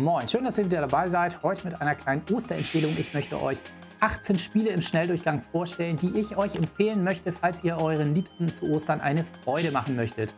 Moin, schön, dass ihr wieder dabei seid. Heute mit einer kleinen Osterempfehlung. Ich möchte euch 18 Spiele im Schnelldurchgang vorstellen, die ich euch empfehlen möchte, falls ihr euren Liebsten zu Ostern eine Freude machen möchtet.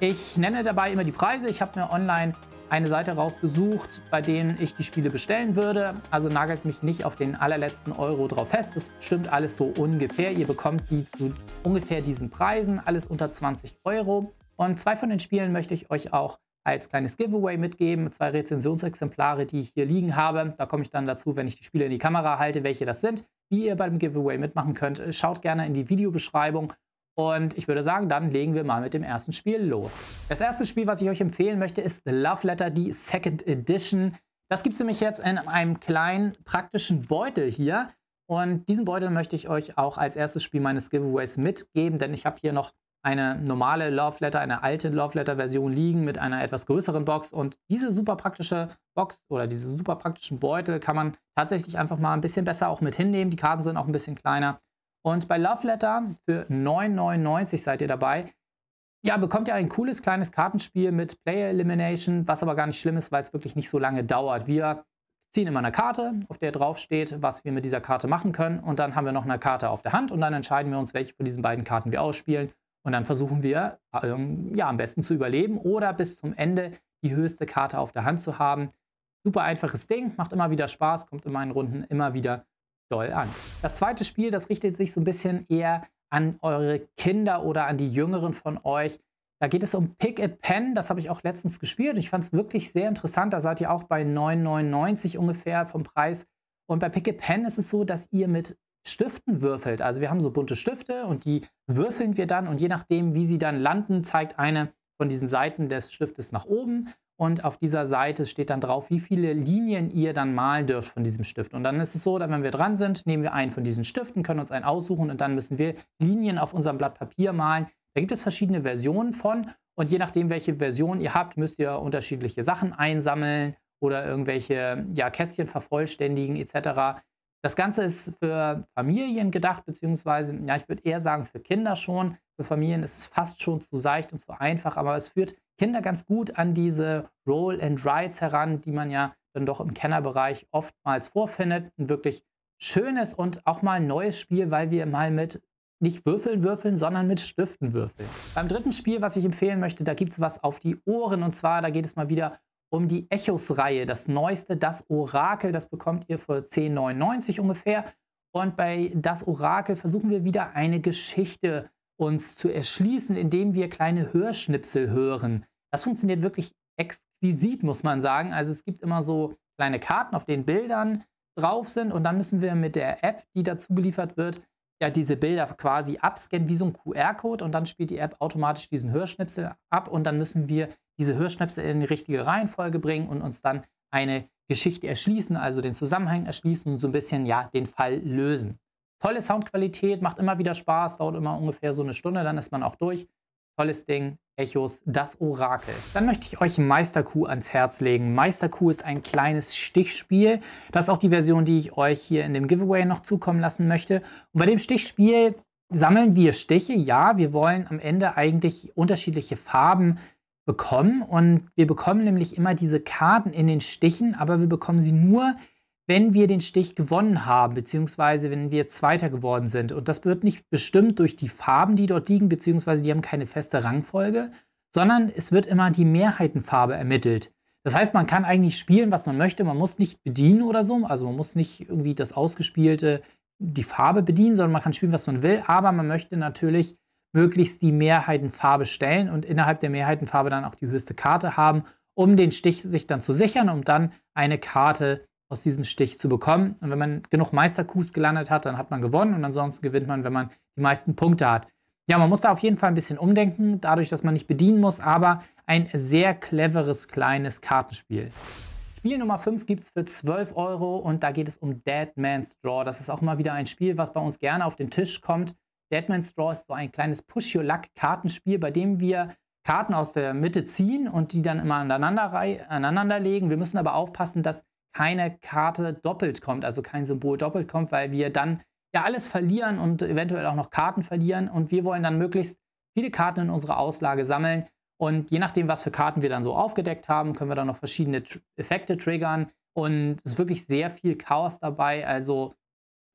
Ich nenne dabei immer die Preise. Ich habe mir online eine Seite rausgesucht, bei denen ich die Spiele bestellen würde. Also nagelt mich nicht auf den allerletzten Euro drauf fest. Das stimmt alles so ungefähr. Ihr bekommt die zu ungefähr diesen Preisen, alles unter 20 Euro. Und zwei von den Spielen möchte ich euch auch als kleines Giveaway mitgeben. Zwei Rezensionsexemplare, die ich hier liegen habe. Da komme ich dann dazu, wenn ich die Spiele in die Kamera halte, welche das sind. Wie ihr beim Giveaway mitmachen könnt, schaut gerne in die Videobeschreibung. Und ich würde sagen, dann legen wir mal mit dem ersten Spiel los. Das erste Spiel, was ich euch empfehlen möchte, ist The Love Letter, die Second Edition. Das gibt es nämlich jetzt in einem kleinen praktischen Beutel hier. Und diesen Beutel möchte ich euch auch als erstes Spiel meines Giveaways mitgeben, denn ich habe hier noch eine normale Love Letter, eine alte Love Letter Version liegen mit einer etwas größeren Box. Und diese super praktische Box oder diese super praktischen Beutel kann man tatsächlich einfach mal ein bisschen besser auch mit hinnehmen. Die Karten sind auch ein bisschen kleiner. Und bei Love Letter für 9,99 seid ihr dabei. Ja, bekommt ihr ein cooles kleines Kartenspiel mit Player Elimination, was aber gar nicht schlimm ist, weil es wirklich nicht so lange dauert. Wir ziehen immer eine Karte, auf der drauf steht, was wir mit dieser Karte machen können. Und dann haben wir noch eine Karte auf der Hand und dann entscheiden wir uns, welche von diesen beiden Karten wir ausspielen. Und dann versuchen wir ähm, ja, am besten zu überleben oder bis zum Ende die höchste Karte auf der Hand zu haben. Super einfaches Ding, macht immer wieder Spaß, kommt in meinen Runden immer wieder doll an. Das zweite Spiel, das richtet sich so ein bisschen eher an eure Kinder oder an die Jüngeren von euch. Da geht es um Pick a Pen, das habe ich auch letztens gespielt. Ich fand es wirklich sehr interessant. Da seid ihr auch bei 9,99 ungefähr vom Preis. Und bei Pick a Pen ist es so, dass ihr mit Stiften würfelt. Also wir haben so bunte Stifte und die würfeln wir dann und je nachdem, wie sie dann landen, zeigt eine von diesen Seiten des Stiftes nach oben und auf dieser Seite steht dann drauf, wie viele Linien ihr dann malen dürft von diesem Stift. Und dann ist es so, dass wenn wir dran sind, nehmen wir einen von diesen Stiften, können uns einen aussuchen und dann müssen wir Linien auf unserem Blatt Papier malen. Da gibt es verschiedene Versionen von und je nachdem, welche Version ihr habt, müsst ihr unterschiedliche Sachen einsammeln oder irgendwelche ja, Kästchen vervollständigen etc. Das Ganze ist für Familien gedacht, beziehungsweise, ja, ich würde eher sagen, für Kinder schon. Für Familien ist es fast schon zu seicht und zu einfach, aber es führt Kinder ganz gut an diese Roll and Rides heran, die man ja dann doch im Kennerbereich oftmals vorfindet. Ein wirklich schönes und auch mal ein neues Spiel, weil wir mal mit nicht Würfeln würfeln, sondern mit Stiften würfeln. Beim dritten Spiel, was ich empfehlen möchte, da gibt es was auf die Ohren und zwar, da geht es mal wieder um die Echos-Reihe, das neueste, das Orakel, das bekommt ihr für 10,99 ungefähr. Und bei das Orakel versuchen wir wieder eine Geschichte uns zu erschließen, indem wir kleine Hörschnipsel hören. Das funktioniert wirklich exquisit, muss man sagen. Also es gibt immer so kleine Karten, auf denen Bildern drauf sind und dann müssen wir mit der App, die dazu geliefert wird, ja diese Bilder quasi abscannen wie so ein QR-Code und dann spielt die App automatisch diesen Hörschnipsel ab und dann müssen wir diese Hörschnäpse in die richtige Reihenfolge bringen und uns dann eine Geschichte erschließen, also den Zusammenhang erschließen und so ein bisschen ja den Fall lösen. Tolle Soundqualität, macht immer wieder Spaß, dauert immer ungefähr so eine Stunde, dann ist man auch durch. Tolles Ding, Echos, das Orakel. Dann möchte ich euch Meister Q ans Herz legen. Meister Q ist ein kleines Stichspiel. Das ist auch die Version, die ich euch hier in dem Giveaway noch zukommen lassen möchte. Und bei dem Stichspiel sammeln wir Stiche. Ja, wir wollen am Ende eigentlich unterschiedliche Farben bekommen. Und wir bekommen nämlich immer diese Karten in den Stichen, aber wir bekommen sie nur, wenn wir den Stich gewonnen haben, beziehungsweise wenn wir Zweiter geworden sind. Und das wird nicht bestimmt durch die Farben, die dort liegen, beziehungsweise die haben keine feste Rangfolge, sondern es wird immer die Mehrheitenfarbe ermittelt. Das heißt, man kann eigentlich spielen, was man möchte. Man muss nicht bedienen oder so. Also man muss nicht irgendwie das ausgespielte, die Farbe bedienen, sondern man kann spielen, was man will. Aber man möchte natürlich möglichst die Mehrheitenfarbe stellen und innerhalb der Mehrheitenfarbe dann auch die höchste Karte haben, um den Stich sich dann zu sichern, um dann eine Karte aus diesem Stich zu bekommen. Und wenn man genug Meisterkus gelandet hat, dann hat man gewonnen und ansonsten gewinnt man, wenn man die meisten Punkte hat. Ja, man muss da auf jeden Fall ein bisschen umdenken, dadurch, dass man nicht bedienen muss, aber ein sehr cleveres kleines Kartenspiel. Spiel Nummer 5 gibt es für 12 Euro und da geht es um Dead Man's Draw. Das ist auch mal wieder ein Spiel, was bei uns gerne auf den Tisch kommt Deadman's Draw ist so ein kleines Push-Your-Luck-Kartenspiel, bei dem wir Karten aus der Mitte ziehen und die dann immer aneinander, aneinander legen. Wir müssen aber aufpassen, dass keine Karte doppelt kommt, also kein Symbol doppelt kommt, weil wir dann ja alles verlieren und eventuell auch noch Karten verlieren. Und wir wollen dann möglichst viele Karten in unserer Auslage sammeln. Und je nachdem, was für Karten wir dann so aufgedeckt haben, können wir dann noch verschiedene Effekte triggern. Und es ist wirklich sehr viel Chaos dabei. Also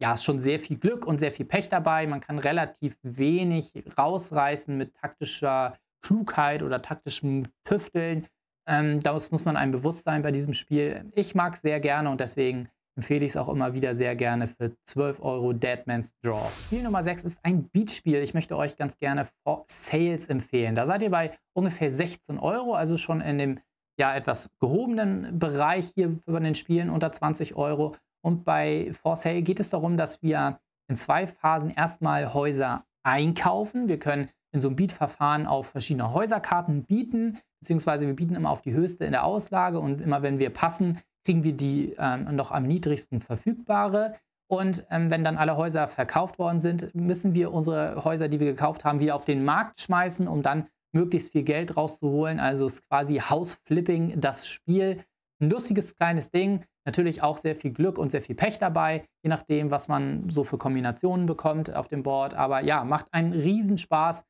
ja, ist schon sehr viel Glück und sehr viel Pech dabei. Man kann relativ wenig rausreißen mit taktischer Klugheit oder taktischem Tüfteln. Ähm, das muss man einem bewusst sein bei diesem Spiel. Ich mag es sehr gerne und deswegen empfehle ich es auch immer wieder sehr gerne für 12 Euro Deadman's Draw. Spiel Nummer 6 ist ein Beatspiel. Ich möchte euch ganz gerne For Sales empfehlen. Da seid ihr bei ungefähr 16 Euro, also schon in dem ja, etwas gehobenen Bereich hier bei den Spielen unter 20 Euro. Und bei For Sale geht es darum, dass wir in zwei Phasen erstmal Häuser einkaufen. Wir können in so einem Bietverfahren auf verschiedene Häuserkarten bieten, beziehungsweise wir bieten immer auf die höchste in der Auslage und immer wenn wir passen, kriegen wir die ähm, noch am niedrigsten verfügbare. Und ähm, wenn dann alle Häuser verkauft worden sind, müssen wir unsere Häuser, die wir gekauft haben, wieder auf den Markt schmeißen, um dann möglichst viel Geld rauszuholen. Also ist quasi House Flipping das Spiel. Ein lustiges kleines Ding. Natürlich auch sehr viel Glück und sehr viel Pech dabei, je nachdem, was man so für Kombinationen bekommt auf dem Board. Aber ja, macht einen Riesenspaß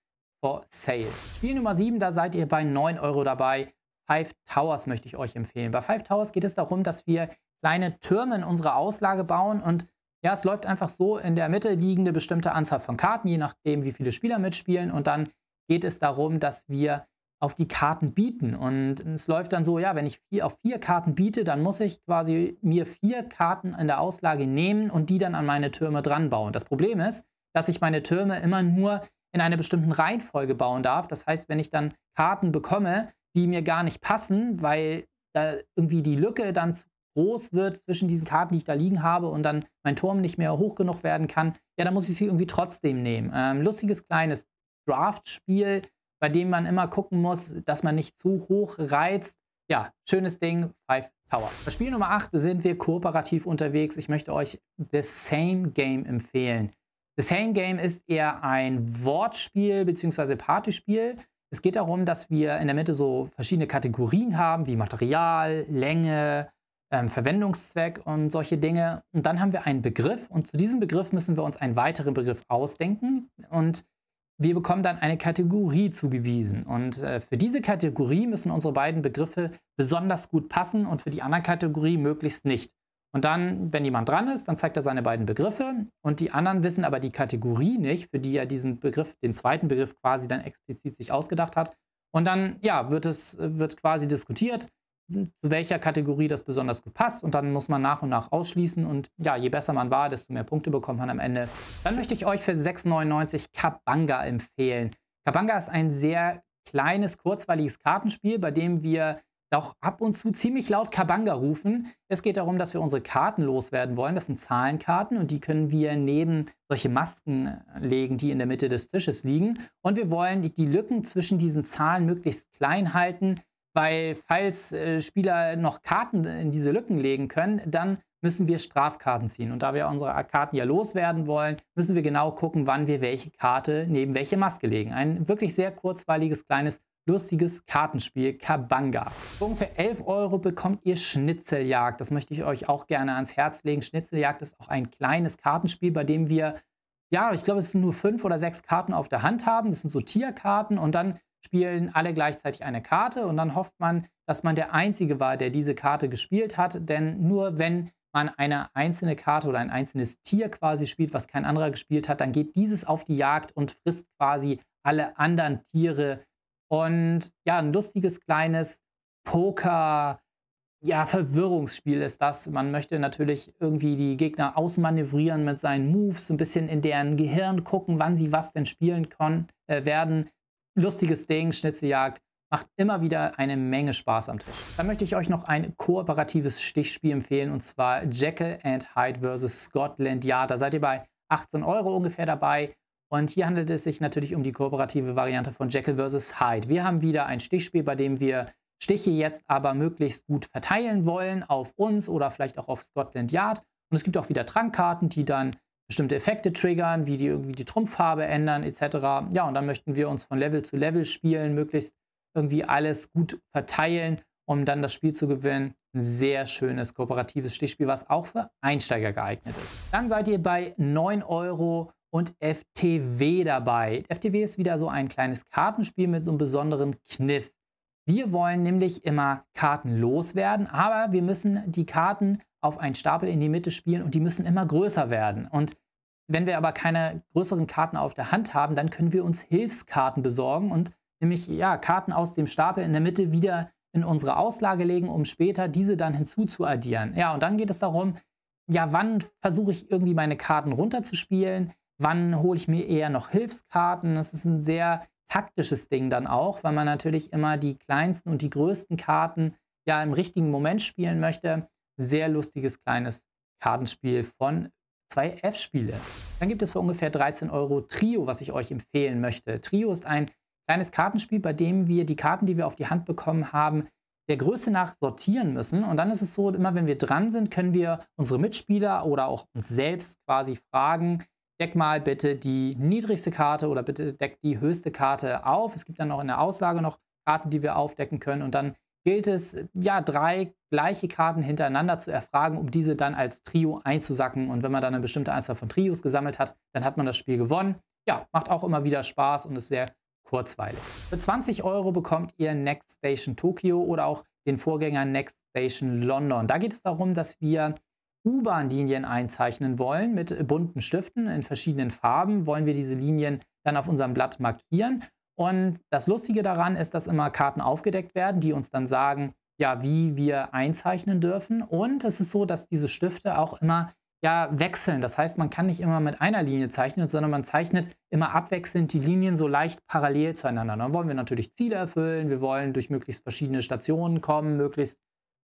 vor Sale. Spiel Nummer 7, da seid ihr bei 9 Euro dabei. Five Towers möchte ich euch empfehlen. Bei Five Towers geht es darum, dass wir kleine Türme in unserer Auslage bauen und ja, es läuft einfach so in der Mitte liegende bestimmte Anzahl von Karten, je nachdem, wie viele Spieler mitspielen. Und dann geht es darum, dass wir auf die Karten bieten. Und es läuft dann so, ja, wenn ich vier, auf vier Karten biete, dann muss ich quasi mir vier Karten in der Auslage nehmen und die dann an meine Türme dran bauen. Das Problem ist, dass ich meine Türme immer nur in einer bestimmten Reihenfolge bauen darf. Das heißt, wenn ich dann Karten bekomme, die mir gar nicht passen, weil da irgendwie die Lücke dann zu groß wird zwischen diesen Karten, die ich da liegen habe und dann mein Turm nicht mehr hoch genug werden kann, ja, dann muss ich sie irgendwie trotzdem nehmen. Ähm, lustiges kleines Draftspiel, bei dem man immer gucken muss, dass man nicht zu hoch reizt. Ja, schönes Ding, Five Tower. Bei Spiel Nummer 8 sind wir kooperativ unterwegs. Ich möchte euch The Same Game empfehlen. The Same Game ist eher ein Wortspiel bzw. Partyspiel. Es geht darum, dass wir in der Mitte so verschiedene Kategorien haben, wie Material, Länge, ähm, Verwendungszweck und solche Dinge. Und dann haben wir einen Begriff und zu diesem Begriff müssen wir uns einen weiteren Begriff ausdenken. Und wir bekommen dann eine Kategorie zugewiesen. Und äh, für diese Kategorie müssen unsere beiden Begriffe besonders gut passen und für die andere Kategorie möglichst nicht. Und dann, wenn jemand dran ist, dann zeigt er seine beiden Begriffe und die anderen wissen aber die Kategorie nicht, für die er diesen Begriff, den zweiten Begriff quasi dann explizit sich ausgedacht hat. Und dann, ja, wird es, wird quasi diskutiert, zu welcher Kategorie das besonders gut passt. Und dann muss man nach und nach ausschließen. Und ja, je besser man war, desto mehr Punkte bekommt man am Ende. Dann möchte ich euch für 6,99 Kabanga empfehlen. Kabanga ist ein sehr kleines, kurzweiliges Kartenspiel, bei dem wir doch ab und zu ziemlich laut Kabanga rufen. Es geht darum, dass wir unsere Karten loswerden wollen. Das sind Zahlenkarten und die können wir neben solche Masken äh, legen, die in der Mitte des Tisches liegen. Und wir wollen die Lücken zwischen diesen Zahlen möglichst klein halten, weil falls äh, Spieler noch Karten in diese Lücken legen können, dann müssen wir Strafkarten ziehen. Und da wir unsere Karten ja loswerden wollen, müssen wir genau gucken, wann wir welche Karte neben welche Maske legen. Ein wirklich sehr kurzweiliges, kleines, lustiges Kartenspiel Kabanga. Für ungefähr 11 Euro bekommt ihr Schnitzeljagd. Das möchte ich euch auch gerne ans Herz legen. Schnitzeljagd ist auch ein kleines Kartenspiel, bei dem wir ja, ich glaube, es sind nur fünf oder sechs Karten auf der Hand haben. Das sind so Tierkarten und dann spielen alle gleichzeitig eine Karte und dann hofft man, dass man der Einzige war, der diese Karte gespielt hat, denn nur wenn man eine einzelne Karte oder ein einzelnes Tier quasi spielt, was kein anderer gespielt hat, dann geht dieses auf die Jagd und frisst quasi alle anderen Tiere. Und ja, ein lustiges kleines Poker, ja, Verwirrungsspiel ist das. Man möchte natürlich irgendwie die Gegner ausmanövrieren mit seinen Moves, ein bisschen in deren Gehirn gucken, wann sie was denn spielen können, äh, werden lustiges Ding, Schnitzeljagd, macht immer wieder eine Menge Spaß am Tisch. Dann möchte ich euch noch ein kooperatives Stichspiel empfehlen und zwar Jekyll and Hyde vs. Scotland Yard. Da seid ihr bei 18 Euro ungefähr dabei. Und hier handelt es sich natürlich um die kooperative Variante von Jekyll vs. Hyde. Wir haben wieder ein Stichspiel, bei dem wir Stiche jetzt aber möglichst gut verteilen wollen auf uns oder vielleicht auch auf Scotland Yard. Und es gibt auch wieder Trankkarten, die dann bestimmte Effekte triggern, wie die irgendwie die Trumpffarbe ändern etc. Ja, und dann möchten wir uns von Level zu Level spielen, möglichst irgendwie alles gut verteilen, um dann das Spiel zu gewinnen. Ein sehr schönes kooperatives Stichspiel, was auch für Einsteiger geeignet ist. Dann seid ihr bei 9 Euro und FTW dabei. FTW ist wieder so ein kleines Kartenspiel mit so einem besonderen Kniff. Wir wollen nämlich immer Karten loswerden, aber wir müssen die Karten auf einen Stapel in die Mitte spielen und die müssen immer größer werden. Und wenn wir aber keine größeren Karten auf der Hand haben, dann können wir uns Hilfskarten besorgen und nämlich ja, Karten aus dem Stapel in der Mitte wieder in unsere Auslage legen, um später diese dann hinzuzuaddieren. Ja, und dann geht es darum, ja, wann versuche ich irgendwie meine Karten runterzuspielen, wann hole ich mir eher noch Hilfskarten. Das ist ein sehr taktisches Ding dann auch, weil man natürlich immer die kleinsten und die größten Karten ja im richtigen Moment spielen möchte sehr lustiges kleines Kartenspiel von zwei F-Spiele. Dann gibt es für ungefähr 13 Euro Trio, was ich euch empfehlen möchte. Trio ist ein kleines Kartenspiel, bei dem wir die Karten, die wir auf die Hand bekommen haben, der Größe nach sortieren müssen. Und dann ist es so, immer wenn wir dran sind, können wir unsere Mitspieler oder auch uns selbst quasi fragen, deck mal bitte die niedrigste Karte oder bitte deck die höchste Karte auf. Es gibt dann auch in der Auslage noch Karten, die wir aufdecken können. Und dann gilt es, ja, drei gleiche Karten hintereinander zu erfragen, um diese dann als Trio einzusacken. Und wenn man dann eine bestimmte Anzahl von Trios gesammelt hat, dann hat man das Spiel gewonnen. Ja, macht auch immer wieder Spaß und ist sehr kurzweilig. Für 20 Euro bekommt ihr Next Station Tokyo oder auch den Vorgänger Next Station London. Da geht es darum, dass wir U-Bahn-Linien einzeichnen wollen mit bunten Stiften in verschiedenen Farben. Wollen wir diese Linien dann auf unserem Blatt markieren und das Lustige daran ist, dass immer Karten aufgedeckt werden, die uns dann sagen, ja, wie wir einzeichnen dürfen. Und es ist so, dass diese Stifte auch immer ja, wechseln. Das heißt, man kann nicht immer mit einer Linie zeichnen, sondern man zeichnet immer abwechselnd die Linien so leicht parallel zueinander. Dann wollen wir natürlich Ziele erfüllen, wir wollen durch möglichst verschiedene Stationen kommen, möglichst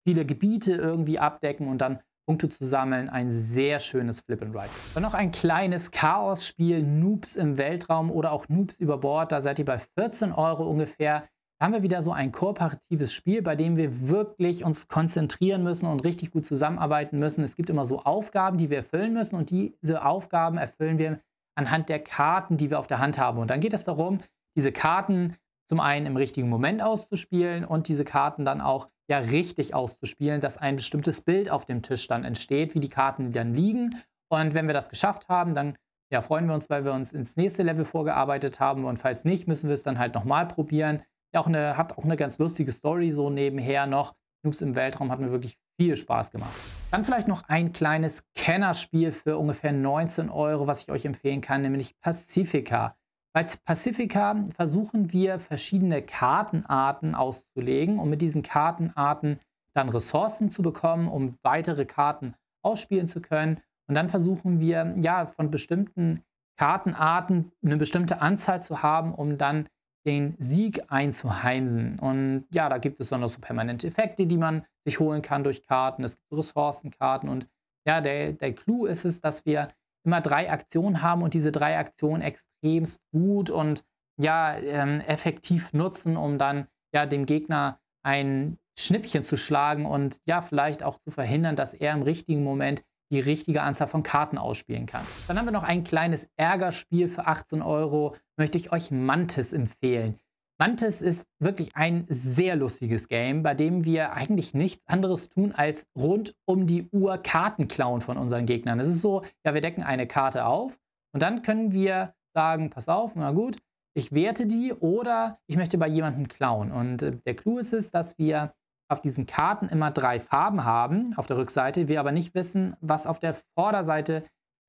viele Gebiete irgendwie abdecken und dann Punkte zu sammeln. Ein sehr schönes Flip and Ride. Dann noch ein kleines Chaos-Spiel, Noobs im Weltraum oder auch Noobs über Bord. Da seid ihr bei 14 Euro ungefähr. Da haben wir wieder so ein kooperatives Spiel, bei dem wir wirklich uns konzentrieren müssen und richtig gut zusammenarbeiten müssen. Es gibt immer so Aufgaben, die wir erfüllen müssen und diese Aufgaben erfüllen wir anhand der Karten, die wir auf der Hand haben. Und dann geht es darum, diese Karten zum einen im richtigen Moment auszuspielen und diese Karten dann auch ja richtig auszuspielen, dass ein bestimmtes Bild auf dem Tisch dann entsteht, wie die Karten dann liegen. Und wenn wir das geschafft haben, dann ja, freuen wir uns, weil wir uns ins nächste Level vorgearbeitet haben. Und falls nicht, müssen wir es dann halt nochmal probieren. Ja, auch eine, hat auch eine ganz lustige Story so nebenher noch. Noobs im Weltraum hat mir wirklich viel Spaß gemacht. Dann vielleicht noch ein kleines Kennerspiel für ungefähr 19 Euro, was ich euch empfehlen kann, nämlich Pacifica. Bei Pacifica versuchen wir verschiedene Kartenarten auszulegen um mit diesen Kartenarten dann Ressourcen zu bekommen, um weitere Karten ausspielen zu können. Und dann versuchen wir ja von bestimmten Kartenarten eine bestimmte Anzahl zu haben, um dann den Sieg einzuheimsen. Und ja, da gibt es dann noch so permanente Effekte, die man sich holen kann durch Karten. Es gibt Ressourcenkarten und ja, der, der Clou ist es, dass wir immer drei Aktionen haben und diese drei Aktionen extremst gut und ja, ähm, effektiv nutzen, um dann ja dem Gegner ein Schnippchen zu schlagen und ja, vielleicht auch zu verhindern, dass er im richtigen Moment die richtige Anzahl von Karten ausspielen kann. Dann haben wir noch ein kleines Ärgerspiel für 18 Euro, möchte ich euch Mantis empfehlen. Mantis ist wirklich ein sehr lustiges Game, bei dem wir eigentlich nichts anderes tun, als rund um die Uhr Karten klauen von unseren Gegnern. Es ist so, ja, wir decken eine Karte auf und dann können wir sagen, pass auf, na gut, ich werte die oder ich möchte bei jemandem klauen. Und äh, der Clou ist es, dass wir auf diesen Karten immer drei Farben haben, auf der Rückseite, wir aber nicht wissen, was auf der Vorderseite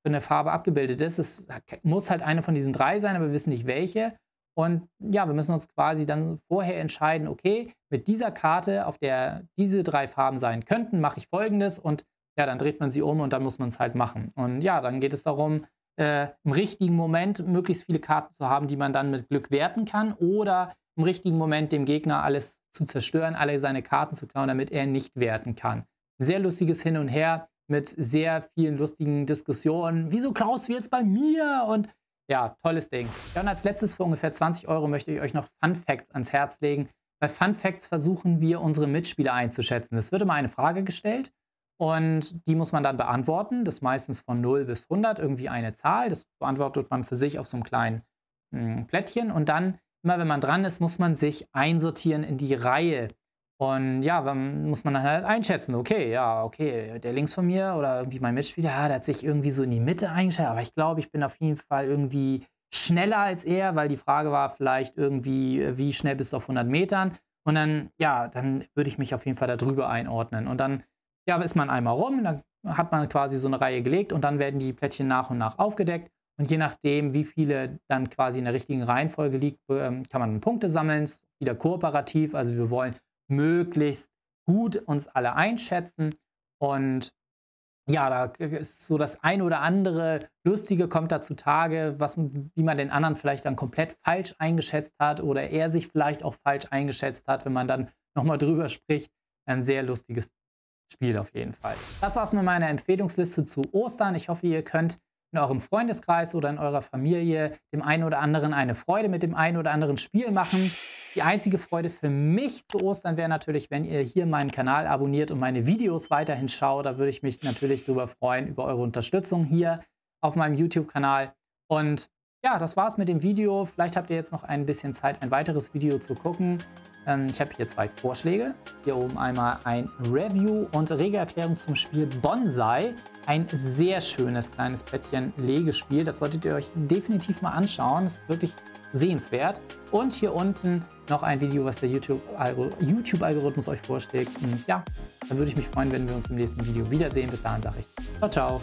für eine Farbe abgebildet ist. Es muss halt eine von diesen drei sein, aber wir wissen nicht welche. Und ja, wir müssen uns quasi dann vorher entscheiden, okay, mit dieser Karte, auf der diese drei Farben sein könnten, mache ich folgendes und ja, dann dreht man sie um und dann muss man es halt machen. Und ja, dann geht es darum, äh, im richtigen Moment möglichst viele Karten zu haben, die man dann mit Glück werten kann oder im richtigen Moment dem Gegner alles zu zerstören, alle seine Karten zu klauen, damit er nicht werten kann. Sehr lustiges Hin und Her mit sehr vielen lustigen Diskussionen. Wieso klaust du jetzt bei mir? Und ja, tolles Ding. Ja, und als letztes für ungefähr 20 Euro möchte ich euch noch Fun Facts ans Herz legen. Bei Fun Facts versuchen wir, unsere Mitspieler einzuschätzen. Es wird immer eine Frage gestellt und die muss man dann beantworten. Das ist meistens von 0 bis 100 irgendwie eine Zahl. Das beantwortet man für sich auf so einem kleinen mh, hm, Plättchen. Und dann, immer wenn man dran ist, muss man sich einsortieren in die Reihe und ja, dann muss man dann halt einschätzen, okay, ja, okay, der links von mir oder irgendwie mein Mitspieler, ja, der hat sich irgendwie so in die Mitte eingestellt, aber ich glaube, ich bin auf jeden Fall irgendwie schneller als er, weil die Frage war vielleicht irgendwie, wie schnell bist du auf 100 Metern? Und dann, ja, dann würde ich mich auf jeden Fall darüber einordnen. Und dann, ja, ist man einmal rum, dann hat man quasi so eine Reihe gelegt und dann werden die Plättchen nach und nach aufgedeckt. Und je nachdem, wie viele dann quasi in der richtigen Reihenfolge liegt, ähm, kann man Punkte sammeln. Wieder kooperativ, also wir wollen möglichst gut uns alle einschätzen. Und ja, da ist so das ein oder andere Lustige kommt da zutage, was, wie man den anderen vielleicht dann komplett falsch eingeschätzt hat oder er sich vielleicht auch falsch eingeschätzt hat, wenn man dann nochmal drüber spricht. Ein sehr lustiges Spiel auf jeden Fall. Das war's mit meiner Empfehlungsliste zu Ostern. Ich hoffe, ihr könnt in eurem Freundeskreis oder in eurer Familie dem einen oder anderen eine Freude mit dem einen oder anderen Spiel machen. Die einzige Freude für mich zu Ostern wäre natürlich, wenn ihr hier meinen Kanal abonniert und meine Videos weiterhin schaut. Da würde ich mich natürlich darüber freuen, über eure Unterstützung hier auf meinem YouTube-Kanal. Und ja, das war's mit dem Video. Vielleicht habt ihr jetzt noch ein bisschen Zeit, ein weiteres Video zu gucken. Ähm, ich habe hier zwei Vorschläge. Hier oben einmal ein Review und rege Erklärung zum Spiel Bonsai. Ein sehr schönes kleines Plättchen Legespiel. Das solltet ihr euch definitiv mal anschauen. Das ist wirklich sehenswert. Und hier unten noch ein Video, was der YouTube-Algorithmus euch vorschlägt. Und ja, dann würde ich mich freuen, wenn wir uns im nächsten Video wiedersehen. Bis dahin sage ich ciao, ciao.